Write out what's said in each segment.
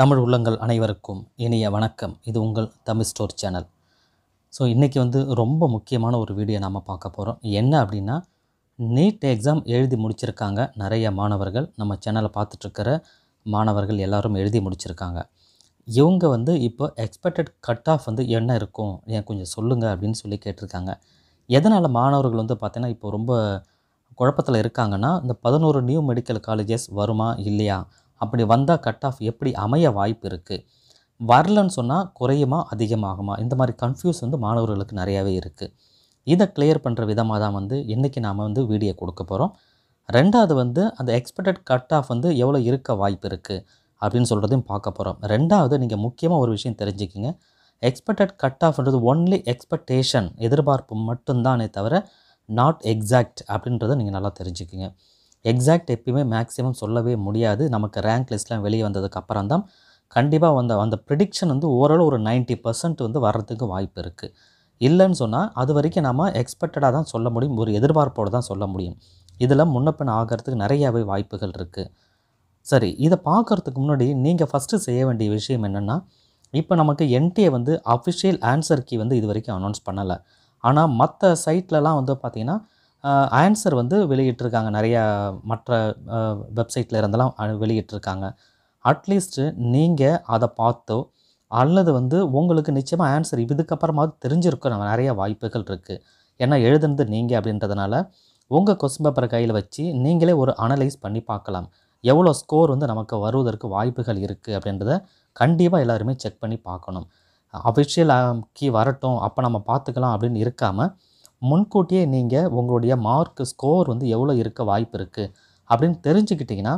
தமிழ் உள்ளங்கள் அனைவருக்கும் இனிய வணக்கம் இது உங்கள் தமிழ் ஸ்டோர் சேனல் ஸோ இன்றைக்கி வந்து ரொம்ப முக்கியமான ஒரு வீடியோ நாம் பார்க்க போகிறோம் என்ன அப்படின்னா நீட் எக்ஸாம் எழுதி முடிச்சிருக்காங்க நிறைய மாணவர்கள் நம்ம சேனலை பார்த்துட்ருக்கிற மாணவர்கள் எல்லோரும் எழுதி முடிச்சிருக்காங்க இவங்க வந்து இப்போ எக்ஸ்பெக்டட் கட் ஆஃப் வந்து என்ன இருக்கும் ஏன் கொஞ்சம் சொல்லுங்கள் அப்படின்னு சொல்லி கேட்டிருக்காங்க எதனால் மாணவர்கள் வந்து பார்த்திங்கன்னா இப்போ ரொம்ப குழப்பத்தில் இருக்காங்கன்னா இந்த பதினோரு நியூ மெடிக்கல் காலேஜஸ் வருமா இல்லையா அப்படி வந்தால் கட் ஆஃப் எப்படி அமைய வாய்ப்பு இருக்குது வரலன்னு சொன்னால் குறையுமா அதிகமாகுமா இந்த மாதிரி கன்ஃபியூஸ் வந்து மாணவர்களுக்கு நிறையாவே இருக்குது இதை கிளியர் பண்ணுற விதமாக தான் வந்து இன்றைக்கி நாம் வந்து வீடியோ கொடுக்க போகிறோம் ரெண்டாவது வந்து அந்த எக்ஸ்பெக்டட் கட் ஆஃப் வந்து எவ்வளோ இருக்க வாய்ப்பு இருக்குது அப்படின்னு சொல்கிறதையும் பார்க்க போகிறோம் ரெண்டாவது நீங்கள் முக்கியமாக ஒரு விஷயம் தெரிஞ்சுக்கிங்க எக்ஸ்பெக்டட் கட் ஆஃப்ன்றது ஒன்லி எக்ஸ்பெக்டேஷன் எதிர்பார்ப்பு மட்டும்தானே தவிர நாட் எக்ஸாக்ட் அப்படின்றத நீங்கள் நல்லா தெரிஞ்சுக்கிங்க எக்ஸாக்ட் எப்பயுமே மேக்ஸிமம் சொல்லவே முடியாது நமக்கு ரேங்க் லிஸ்ட்லாம் வெளியே வந்ததுக்கு அப்புறம் தான் கண்டிப்பாக வந்த அந்த ப்ரிடிக்ஷன் வந்து ஓரளவு ஒரு நைன்ட்டி பர்சன்ட் வந்து வர்றதுக்கு வாய்ப்பு இருக்குது இல்லைன்னு சொன்னால் அது வரைக்கும் நம்ம எக்ஸ்பெக்டடாக தான் சொல்ல முடியும் ஒரு எதிர்பார்ப்போடு தான் சொல்ல முடியும் இதில் முன்னப்பின் ஆகிறதுக்கு நிறையாவே வாய்ப்புகள் இருக்குது சரி இதை பார்க்குறதுக்கு முன்னாடி நீங்கள் ஃபஸ்ட்டு செய்ய வேண்டிய விஷயம் என்னென்னா இப்போ நமக்கு என்டிஏ வந்து அஃபிஷியல் ஆன்சர் கீ வந்து இது வரைக்கும் அனௌன்ஸ் பண்ணலை ஆனால் மற்ற சைட்லலாம் வந்து பார்த்திங்கன்னா ஆன்சர் வந்து வெளியிட்டிருக்காங்க நிறையா மற்ற வெப்சைட்டில் இருந்தெல்லாம் வெளியிட்டிருக்காங்க அட்லீஸ்ட்டு நீங்கள் அதை பார்த்தோ அல்லது வந்து உங்களுக்கு நிச்சயமாக ஆன்சர் இதுக்கப்புறமாவது தெரிஞ்சிருக்க நம்ம நிறைய வாய்ப்புகள் இருக்குது ஏன்னா எழுதுனது நீங்கள் அப்படின்றதுனால உங்கள் கொஸ்டின் பேப்பர் கையில் வச்சு நீங்களே ஒரு அனலைஸ் பண்ணி பார்க்கலாம் எவ்வளோ ஸ்கோர் வந்து நமக்கு வருவதற்கு வாய்ப்புகள் இருக்குது அப்படின்றத கண்டிப்பாக எல்லாருமே செக் பண்ணி பார்க்கணும் அஃபிஷியல் கீ வரட்டும் அப்போ நம்ம பார்த்துக்கலாம் அப்படின்னு இருக்காமல் முன்கூட்டியே நீங்கள் உங்களுடைய மார்க் ஸ்கோர் வந்து எவ்வளோ இருக்க வாய்ப்பு இருக்குது அப்படின்னு தெரிஞ்சுக்கிட்டிங்கன்னா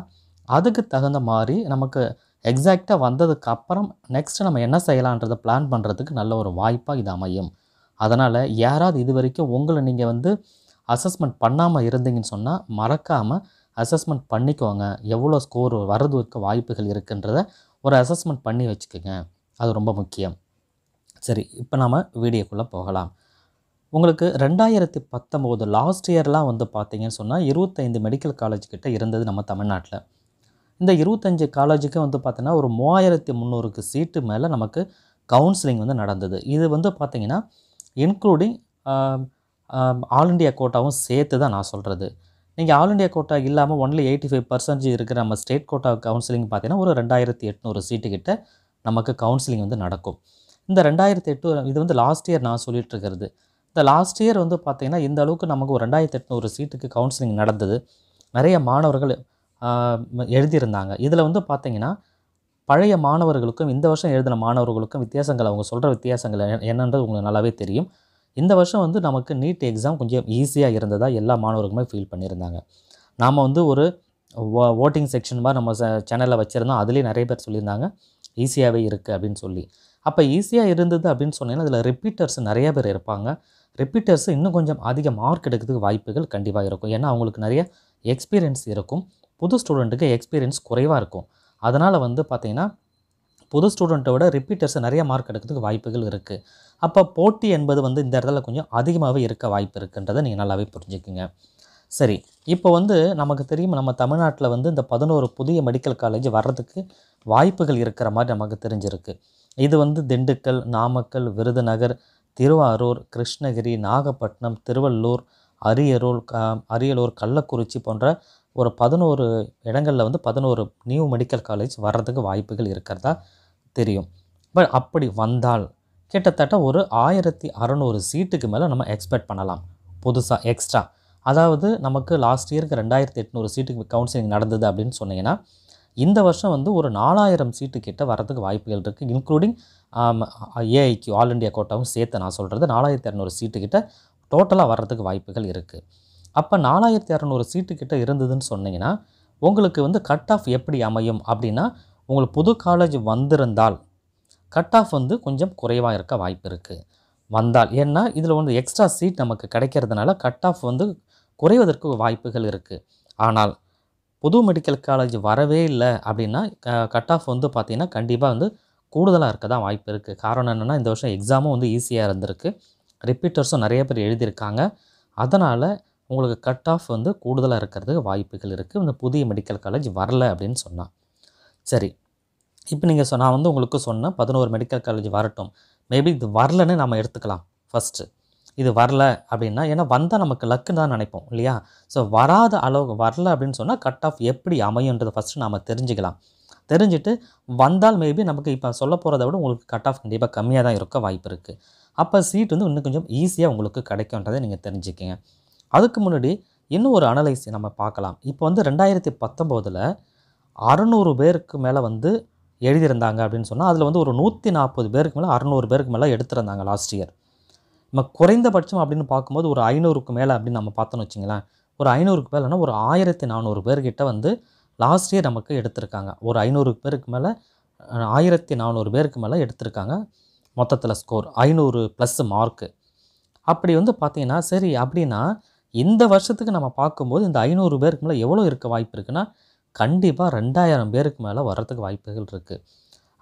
அதுக்கு தகுந்த மாதிரி நமக்கு எக்ஸாக்டாக வந்ததுக்கு அப்புறம் நெக்ஸ்ட்டு நம்ம என்ன செய்யலான்றதை பிளான் பண்ணுறதுக்கு நல்ல ஒரு வாய்ப்பாக இது அமையும் அதனால் யாராவது இது வரைக்கும் உங்களை நீங்கள் வந்து அசஸ்மெண்ட் பண்ணாமல் இருந்தீங்கன்னு சொன்னால் மறக்காமல் அசஸ்மெண்ட் பண்ணிக்கோங்க எவ்வளோ ஸ்கோர் இருக்க வாய்ப்புகள் இருக்குன்றத ஒரு அசஸ்மெண்ட் பண்ணி வச்சுக்கோங்க அது ரொம்ப முக்கியம் சரி இப்போ நாம் வீடியோக்குள்ளே போகலாம் உங்களுக்கு ரெண்டாயிரத்தி பத்தொம்போது லாஸ்ட் இயர்லாம் வந்து பார்த்தீங்கன்னு சொன்னால் இருபத்தைந்து மெடிக்கல் காலேஜ் கிட்ட இருந்தது நம்ம தமிழ்நாட்டில் இந்த இருபத்தஞ்சு காலேஜுக்கு வந்து பார்த்திங்கன்னா ஒரு மூவாயிரத்தி முந்நூறுக்கு சீட்டு மேலே நமக்கு கவுன்சிலிங் வந்து நடந்தது இது வந்து பார்த்திங்கன்னா இன்க்ளூடிங் ஆல் இண்டியா கோட்டாவும் சேர்த்து தான் நான் சொல்கிறது நீங்கள் ஆல் இண்டியா கோட்டா இல்லாமல் ஒன்லி எயிட்டி ஃபைவ் பர்சன்டேஜ் இருக்கிற நம்ம ஸ்டேட் கோட்டா கவுன்சிலிங் பார்த்தீங்கன்னா ஒரு ரெண்டாயிரத்தி எட்நூறு சீட்டுக்கிட்ட நமக்கு கவுன்சிலிங் வந்து நடக்கும் இந்த ரெண்டாயிரத்தி எட்டு இது வந்து லாஸ்ட் இயர் நான் சொல்லிகிட்டு இருக்கிறது இந்த லாஸ்ட் இயர் வந்து பார்த்திங்கன்னா இந்த அளவுக்கு நமக்கு ஒரு ரெண்டாயிரத்தி எட்நூறு சீட்டுக்கு கவுன்சிலிங் நடந்தது நிறைய மாணவர்கள் எழுதியிருந்தாங்க இதில் வந்து பார்த்திங்கன்னா பழைய மாணவர்களுக்கும் இந்த வருஷம் எழுதின மாணவர்களுக்கும் வித்தியாசங்கள் அவங்க சொல்கிற வித்தியாசங்கள் என்னன்றது உங்களுக்கு நல்லாவே தெரியும் இந்த வருஷம் வந்து நமக்கு நீட் எக்ஸாம் கொஞ்சம் ஈஸியாக இருந்ததாக எல்லா மாணவர்களுமே ஃபீல் பண்ணியிருந்தாங்க நாம் வந்து ஒரு ஓட்டிங் செக்ஷன் மாதிரி நம்ம சேனலில் வச்சுருந்தோம் அதுலேயும் நிறைய பேர் சொல்லியிருந்தாங்க ஈஸியாகவே இருக்குது அப்படின்னு சொல்லி அப்போ ஈஸியாக இருந்தது அப்படின்னு சொன்னீங்கன்னா அதில் ரிப்பீட்டர்ஸ் நிறைய பேர் இருப்பாங்க ரிப்பீட்டர்ஸ் இன்னும் கொஞ்சம் அதிக மார்க் எடுக்கிறதுக்கு வாய்ப்புகள் கண்டிப்பாக இருக்கும் ஏன்னா அவங்களுக்கு நிறைய எக்ஸ்பீரியன்ஸ் இருக்கும் புது ஸ்டூடெண்ட்டுக்கு எக்ஸ்பீரியன்ஸ் குறைவாக இருக்கும் அதனால் வந்து பார்த்திங்கன்னா புது ஸ்டூடெண்ட்டோட ரிப்பீட்டர்ஸ் நிறைய மார்க் எடுக்கிறதுக்கு வாய்ப்புகள் இருக்குது அப்போ போட்டி என்பது வந்து இந்த இடத்துல கொஞ்சம் அதிகமாகவே இருக்க வாய்ப்பு இருக்குன்றதை நீங்கள் நல்லாவே புரிஞ்சுக்குங்க சரி இப்போ வந்து நமக்கு தெரியும் நம்ம தமிழ்நாட்டில் வந்து இந்த பதினோரு புதிய மெடிக்கல் காலேஜ் வர்றதுக்கு வாய்ப்புகள் இருக்கிற மாதிரி நமக்கு தெரிஞ்சிருக்கு இது வந்து திண்டுக்கல் நாமக்கல் விருதுநகர் திருவாரூர் கிருஷ்ணகிரி நாகப்பட்டினம் திருவள்ளூர் அரியலூர் அரியலூர் கள்ளக்குறிச்சி போன்ற ஒரு பதினோரு இடங்களில் வந்து பதினோரு நியூ மெடிக்கல் காலேஜ் வர்றதுக்கு வாய்ப்புகள் இருக்கிறதா தெரியும் பட் அப்படி வந்தால் கிட்டத்தட்ட ஒரு ஆயிரத்தி அறநூறு சீட்டுக்கு மேலே நம்ம எக்ஸ்பெக்ட் பண்ணலாம் புதுசாக எக்ஸ்ட்ரா அதாவது நமக்கு லாஸ்ட் இயருக்கு ரெண்டாயிரத்தி எட்நூறு சீட்டுக்கு கவுன்சிலிங் நடந்தது அப்படின்னு சொன்னீங்கன்னா இந்த வருஷம் வந்து ஒரு நாலாயிரம் சீட்டு கிட்ட வரதுக்கு வாய்ப்புகள் இருக்குது இன்க்ளூடிங் ஏஐக்கு ஆல் இண்டியா கோட்டாவும் சேர்த்து நான் சொல்கிறது நாலாயிரத்தி இரநூறு சீட்டு கிட்ட டோட்டலாக வர்றதுக்கு வாய்ப்புகள் இருக்குது அப்போ நாலாயிரத்தி இரநூறு சீட்டு கிட்ட இருந்ததுன்னு சொன்னீங்கன்னா உங்களுக்கு வந்து கட் ஆஃப் எப்படி அமையும் அப்படின்னா உங்களுக்கு புது காலேஜ் வந்திருந்தால் கட் ஆஃப் வந்து கொஞ்சம் குறைவாக இருக்க வாய்ப்பு இருக்குது வந்தால் ஏன்னா இதில் வந்து எக்ஸ்ட்ரா சீட் நமக்கு கிடைக்கிறதுனால கட் ஆஃப் வந்து குறைவதற்கு வாய்ப்புகள் இருக்குது ஆனால் புது மெடிக்கல் காலேஜ் வரவே இல்லை அப்படின்னா கட் ஆஃப் வந்து பார்த்திங்கன்னா கண்டிப்பாக வந்து கூடுதலாக இருக்க தான் வாய்ப்பு இருக்குது காரணம் என்னென்னா இந்த வருஷம் எக்ஸாமும் வந்து ஈஸியாக இருந்திருக்கு ரிப்பீட்டர்ஸும் நிறைய பேர் எழுதியிருக்காங்க அதனால் உங்களுக்கு கட் ஆஃப் வந்து கூடுதலாக இருக்கிறதுக்கு வாய்ப்புகள் இருக்குது இந்த புதிய மெடிக்கல் காலேஜ் வரல அப்படின்னு சொன்னான் சரி இப்போ நீங்கள் சொ நான் வந்து உங்களுக்கு சொன்னேன் பதினோரு மெடிக்கல் காலேஜ் வரட்டும் மேபி இது வரலன்னு நம்ம எடுத்துக்கலாம் ஃபஸ்ட்டு இது வரல அப்படின்னா ஏன்னா வந்தால் நமக்கு லக்குன்னு தான் நினைப்போம் இல்லையா ஸோ வராத அளவு வரல அப்படின்னு சொன்னால் கட் ஆஃப் எப்படி அமையுன்றது ஃபஸ்ட்டு நாம் தெரிஞ்சுக்கலாம் தெரிஞ்சுட்டு வந்தால் மேபி நமக்கு இப்போ சொல்ல போகிறத விட உங்களுக்கு கட் ஆஃப் கண்டிப்பாக கம்மியாக தான் இருக்க வாய்ப்பு இருக்குது அப்போ சீட் வந்து இன்னும் கொஞ்சம் ஈஸியாக உங்களுக்கு கிடைக்கும்ன்றதை நீங்கள் தெரிஞ்சுக்கிங்க அதுக்கு முன்னாடி இன்னும் ஒரு அனலைஸ் நம்ம பார்க்கலாம் இப்போ வந்து ரெண்டாயிரத்தி பத்தொம்போதில் அறநூறு பேருக்கு மேலே வந்து எழுதியிருந்தாங்க அப்படின்னு சொன்னால் அதில் வந்து ஒரு நூற்றி நாற்பது பேருக்கு மேலே அறநூறு பேருக்கு மேலே எடுத்திருந்தாங்க லாஸ்ட் இயர் நம்ம குறைந்தபட்சம் அப்படின்னு பார்க்கும்போது ஒரு ஐநூறுக்கு மேலே அப்படின்னு நம்ம பார்த்தோன்னு வச்சுங்களேன் ஒரு ஐநூறுக்கு மேலேனா ஒரு ஆயிரத்தி நானூறு பேர்கிட்ட வந்து லாஸ்ட் இயர் நமக்கு எடுத்திருக்காங்க ஒரு ஐநூறு பேருக்கு மேலே ஆயிரத்தி நானூறு பேருக்கு மேலே எடுத்திருக்காங்க மொத்தத்தில் ஸ்கோர் ஐநூறு ப்ளஸ் மார்க்கு அப்படி வந்து பார்த்தீங்கன்னா சரி அப்படின்னா இந்த வருஷத்துக்கு நம்ம பார்க்கும்போது இந்த ஐநூறு பேருக்கு மேலே எவ்வளோ இருக்க வாய்ப்பு இருக்குன்னா கண்டிப்பாக ரெண்டாயிரம் பேருக்கு மேலே வர்றதுக்கு வாய்ப்புகள் இருக்குது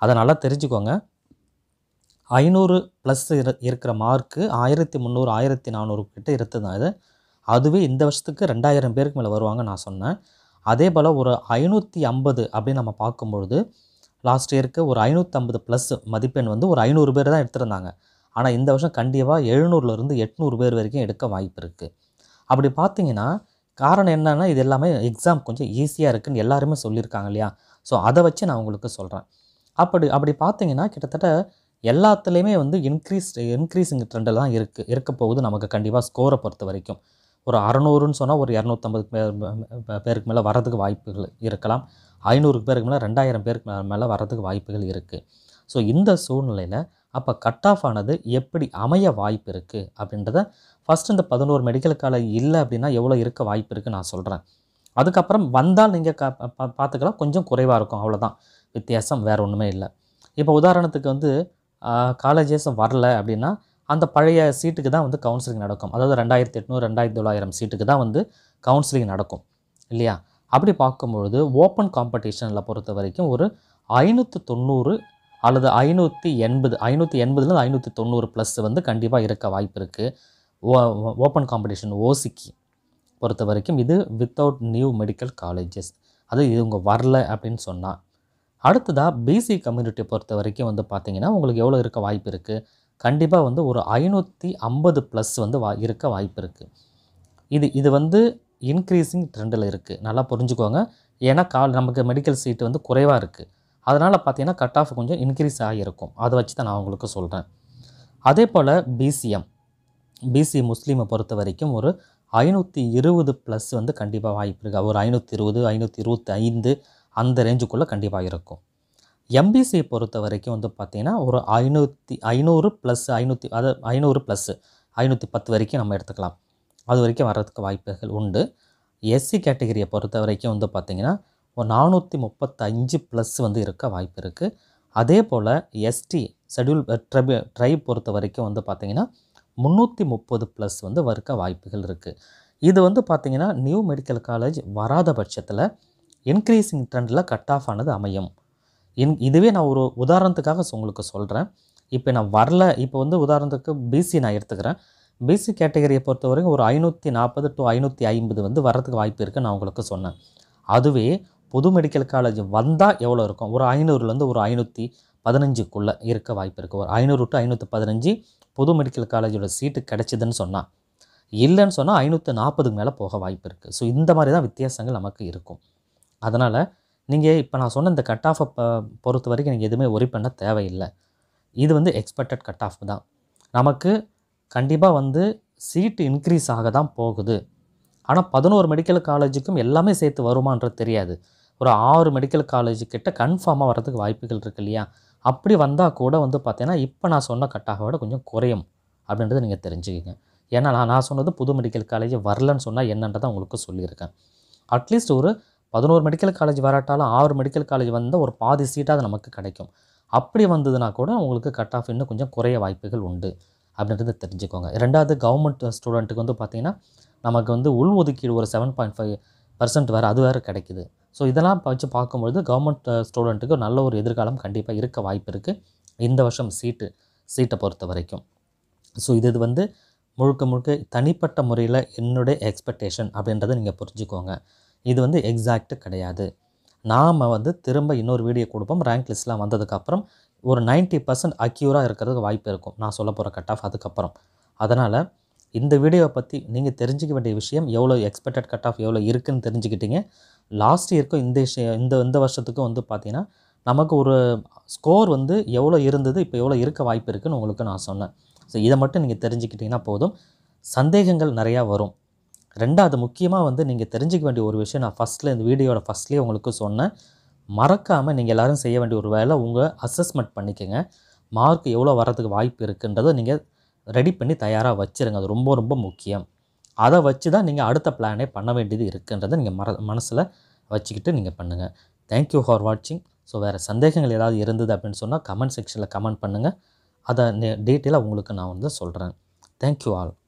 அதை நல்லா தெரிஞ்சுக்கோங்க ஐநூறு ப்ளஸ் இரு இருக்கிற மார்க்கு ஆயிரத்தி முந்நூறு ஆயிரத்தி நானூறு கிட்டே இருந்தது அதுவே இந்த வருஷத்துக்கு ரெண்டாயிரம் பேருக்கு மேலே வருவாங்க நான் சொன்னேன் அதே போல் ஒரு ஐநூற்றி ஐம்பது அப்படின்னு நம்ம பார்க்கும்பொழுது லாஸ்ட் இயருக்கு ஒரு ஐநூற்றம்பது ப்ளஸ் மதிப்பெண் வந்து ஒரு ஐநூறு பேர் தான் எடுத்திருந்தாங்க ஆனால் இந்த வருஷம் கண்டிப்பாக எழுநூறுலேருந்து எட்நூறு பேர் வரைக்கும் எடுக்க வாய்ப்பு இருக்குது அப்படி பார்த்தீங்கன்னா காரணம் என்னென்னா இது எல்லாமே எக்ஸாம் கொஞ்சம் ஈஸியாக இருக்குதுன்னு எல்லாருமே சொல்லியிருக்காங்க இல்லையா ஸோ அதை வச்சு நான் உங்களுக்கு சொல்கிறேன் அப்படி அப்படி பார்த்தீங்கன்னா கிட்டத்தட்ட எல்லாத்துலேயுமே வந்து இன்க்ரீஸ் இன்க்ரீஸிங் ட்ரெண்டில் தான் இருக்குது இருக்க போகுது நமக்கு கண்டிப்பாக ஸ்கோரை பொறுத்த வரைக்கும் ஒரு அறநூறுன்னு சொன்னால் ஒரு இரநூத்தம்பது பேர் பேருக்கு மேலே வரதுக்கு வாய்ப்புகள் இருக்கலாம் ஐநூறுக்கு பேருக்கு மேலே ரெண்டாயிரம் பேருக்கு மேலே வரதுக்கு வாய்ப்புகள் இருக்குது ஸோ இந்த சூழ்நிலையில் அப்போ கட் ஆஃப் ஆனது எப்படி அமைய வாய்ப்பு இருக்குது அப்படின்றத ஃபஸ்ட் இந்த பதினோரு மெடிக்கல் காலேஜ் இல்லை அப்படின்னா எவ்வளோ இருக்க வாய்ப்பு இருக்குது நான் சொல்கிறேன் அதுக்கப்புறம் வந்தால் நீங்கள் க பார்த்துக்கலாம் கொஞ்சம் குறைவாக இருக்கும் அவ்வளோதான் வித்தியாசம் வேறு ஒன்றுமே இல்லை இப்போ உதாரணத்துக்கு வந்து காலேஜஸும் வரல அப்படின்னா அந்த பழைய சீட்டுக்கு தான் வந்து கவுன்சிலிங் நடக்கும் அதாவது ரெண்டாயிரத்தி எட்நூறு ரெண்டாயிரத்தி தொள்ளாயிரம் சீட்டுக்கு தான் வந்து கவுன்சிலிங் நடக்கும் இல்லையா அப்படி பார்க்கும்பொழுது ஓப்பன் காம்படிஷனில் பொறுத்த வரைக்கும் ஒரு ஐநூற்றி தொண்ணூறு அல்லது ஐநூற்றி எண்பது ஐநூற்றி எண்பதுலேருந்து ஐநூற்றி தொண்ணூறு ப்ளஸ் வந்து கண்டிப்பாக இருக்க வாய்ப்பு இருக்குது ஓ ஓப்பன் காம்படிஷன் ஓசிக்கு பொறுத்த வரைக்கும் இது வித்தவுட் நியூ மெடிக்கல் காலேஜஸ் அது இது இவங்க வரல அப்படின்னு சொன்னால் அடுத்ததாக பிசி கம்யூனிட்டி பொறுத்த வரைக்கும் வந்து பார்த்திங்கன்னா உங்களுக்கு எவ்வளோ இருக்க வாய்ப்பு இருக்குது கண்டிப்பாக வந்து ஒரு ஐநூற்றி ஐம்பது ப்ளஸ் வந்து வா இருக்க வாய்ப்பு இருக்குது இது இது வந்து இன்க்ரீஸிங் ட்ரெண்டில் இருக்குது நல்லா புரிஞ்சுக்கோங்க ஏன்னா கால் நமக்கு மெடிக்கல் சீட்டு வந்து குறைவாக இருக்குது அதனால் பார்த்திங்கன்னா கட் ஆஃப் கொஞ்சம் இன்க்ரீஸ் ஆகியிருக்கும் அதை வச்சு தான் நான் உங்களுக்கு சொல்கிறேன் அதே போல் பிசிஎம் பிசி முஸ்லீமை பொறுத்த வரைக்கும் ஒரு ஐநூற்றி இருபது ப்ளஸ் வந்து கண்டிப்பாக வாய்ப்பு இருக்குது ஒரு ஐநூற்றி இருபது ஐநூற்றி இருபத்தி ஐந்து அந்த ரேஞ்சுக்குள்ளே கண்டிப்பாக இருக்கும் எம்பிசியை பொறுத்த வரைக்கும் வந்து பார்த்திங்கன்னா ஒரு ஐநூற்றி ஐநூறு ப்ளஸ் ஐநூற்றி அது ஐநூறு ப்ளஸ்ஸு ஐநூற்றி பத்து வரைக்கும் நம்ம எடுத்துக்கலாம் அது வரைக்கும் வர்றதுக்கு வாய்ப்புகள் உண்டு எஸ்சி கேட்டகரியை பொறுத்த வரைக்கும் வந்து பார்த்திங்கன்னா ஒரு நானூற்றி முப்பத்தஞ்சு ப்ளஸ் வந்து இருக்க வாய்ப்பு இருக்குது அதே போல் எஸ்டி ஷெடியூல் ட்ரைபு ட்ரைப் பொறுத்த வரைக்கும் வந்து பார்த்திங்கன்னா முந்நூற்றி முப்பது ப்ளஸ் வந்து வறுக்க வாய்ப்புகள் இருக்குது இது வந்து பார்த்திங்கன்னா நியூ மெடிக்கல் காலேஜ் வராத பட்சத்தில் இன்க்ரீஸிங் ட்ரெண்டில் கட் ஆஃப் ஆனது அமையும் இன் இதுவே நான் ஒரு உதாரணத்துக்காக உங்களுக்கு சொல்கிறேன் இப்போ நான் வரல இப்போ வந்து உதாரணத்துக்கு பிசி நான் எடுத்துக்கிறேன் பிசி கேட்டகரியை பொறுத்த வரைக்கும் ஒரு ஐநூற்றி நாற்பது டு ஐநூற்றி ஐம்பது வந்து வர்றதுக்கு வாய்ப்பு இருக்குன்னு நான் உங்களுக்கு சொன்னேன் அதுவே பொது மெடிக்கல் காலேஜ் வந்தால் எவ்வளோ இருக்கும் ஒரு ஐநூறுலேருந்து ஒரு ஐநூற்றி பதினஞ்சுக்குள்ளே இருக்க வாய்ப்பு இருக்குது ஒரு ஐநூறு டு ஐநூற்றி பதினஞ்சு பொது மெடிக்கல் காலேஜோட சீட்டு கிடைச்சிதுன்னு சொன்னால் இல்லைன்னு சொன்னால் ஐநூற்றி நாற்பதுக்கு மேலே போக வாய்ப்பு இருக்குது ஸோ இந்த மாதிரி தான் வித்தியாசங்கள் நமக்கு இருக்கும் அதனால் நீங்கள் இப்போ நான் சொன்ன இந்த கட் ஆஃபை பொறுத்த வரைக்கும் நீங்கள் எதுவுமே ஒரி பண்ண தேவையில்லை இது வந்து எக்ஸ்பெக்டட் கட் ஆஃப் தான் நமக்கு கண்டிப்பாக வந்து சீட்டு இன்க்ரீஸ் ஆக தான் போகுது ஆனால் பதினோரு மெடிக்கல் காலேஜுக்கும் எல்லாமே சேர்த்து வருமானது தெரியாது ஒரு ஆறு மெடிக்கல் காலேஜு கிட்ட கன்ஃபார்மாக வர்றதுக்கு வாய்ப்புகள் இருக்குது இல்லையா அப்படி வந்தால் கூட வந்து பார்த்தீங்கன்னா இப்போ நான் சொன்ன ஆஃபை விட கொஞ்சம் குறையும் அப்படின்றத நீங்கள் தெரிஞ்சுக்கிங்க ஏன்னா நான் நான் சொன்னது புது மெடிக்கல் காலேஜ் வரலன்னு சொன்னால் என்னன்றதை உங்களுக்கு சொல்லியிருக்கேன் அட்லீஸ்ட் ஒரு பதினோரு மெடிக்கல் காலேஜ் வராட்டாலும் ஆறு மெடிக்கல் காலேஜ் வந்தால் ஒரு பாதி சீட்டாக நமக்கு கிடைக்கும் அப்படி வந்ததுன்னா கூட உங்களுக்கு கட் ஆஃப் இன்னும் கொஞ்சம் குறைய வாய்ப்புகள் உண்டு அப்படின்றத தெரிஞ்சுக்கோங்க ரெண்டாவது கவர்மெண்ட் ஸ்டூடெண்ட்டுக்கு வந்து பார்த்திங்கன்னா நமக்கு வந்து உள் ஒதுக்கீடு ஒரு செவன் பாயிண்ட் ஃபைவ் பர்சன்ட் வேறு அது வேறு கிடைக்குது ஸோ இதெல்லாம் வச்சு பார்க்கும்பொழுது கவர்மெண்ட் ஸ்டூடெண்ட்டுக்கு நல்ல ஒரு எதிர்காலம் கண்டிப்பாக இருக்க வாய்ப்பு இருக்குது இந்த வருஷம் சீட்டு சீட்டை பொறுத்த வரைக்கும் ஸோ இது வந்து முழுக்க முழுக்க தனிப்பட்ட முறையில் என்னுடைய எக்ஸ்பெக்டேஷன் அப்படின்றத நீங்கள் புரிஞ்சுக்கோங்க இது வந்து எக்ஸாக்டு கிடையாது நாம் வந்து திரும்ப இன்னொரு வீடியோ கொடுப்போம் ரேங்க் லிஸ்ட்லாம் வந்ததுக்கப்புறம் ஒரு நைன்ட்டி பர்சன்ட் அக்யூராக இருக்கிறதுக்கு வாய்ப்பு இருக்கும் நான் சொல்ல போகிற கட் ஆஃப் அதுக்கப்புறம் அதனால் இந்த வீடியோவை பற்றி நீங்கள் தெரிஞ்சிக்க வேண்டிய விஷயம் எவ்வளோ எக்ஸ்பெக்டட் கட் ஆஃப் எவ்வளோ இருக்குதுன்னு தெரிஞ்சுக்கிட்டீங்க லாஸ்ட் இயர்க்கும் இந்த இந்த இந்த வருஷத்துக்கும் வந்து பார்த்திங்கன்னா நமக்கு ஒரு ஸ்கோர் வந்து எவ்வளோ இருந்தது இப்போ எவ்வளோ இருக்க வாய்ப்பு இருக்குதுன்னு உங்களுக்கு நான் சொன்னேன் ஸோ இதை மட்டும் நீங்கள் தெரிஞ்சுக்கிட்டிங்கன்னா போதும் சந்தேகங்கள் நிறையா வரும் ரெண்டாவது முக்கியமாக வந்து நீங்கள் தெரிஞ்சிக்க வேண்டிய ஒரு விஷயம் நான் ஃபஸ்ட்டில் இந்த வீடியோட ஃபஸ்ட்லேயே உங்களுக்கு சொன்னேன் மறக்காமல் நீங்கள் எல்லோரும் செய்ய வேண்டிய ஒரு வேலை உங்கள் அசஸ்மெண்ட் பண்ணிக்கோங்க மார்க் எவ்வளோ வர்றதுக்கு வாய்ப்பு இருக்குன்றதை நீங்கள் ரெடி பண்ணி தயாராக வச்சுருங்க அது ரொம்ப ரொம்ப முக்கியம் அதை வச்சு தான் நீங்கள் அடுத்த பிளானே பண்ண வேண்டியது இருக்குன்றதை நீங்கள் மற மனசில் வச்சுக்கிட்டு நீங்கள் பண்ணுங்கள் தேங்க்யூ ஃபார் வாட்சிங் ஸோ வேறு சந்தேகங்கள் ஏதாவது இருந்தது அப்படின்னு சொன்னால் கமெண்ட் செக்ஷனில் கமெண்ட் பண்ணுங்கள் அதை டீட்டெயிலாக உங்களுக்கு நான் வந்து சொல்கிறேன் தேங்க்யூ ஆல்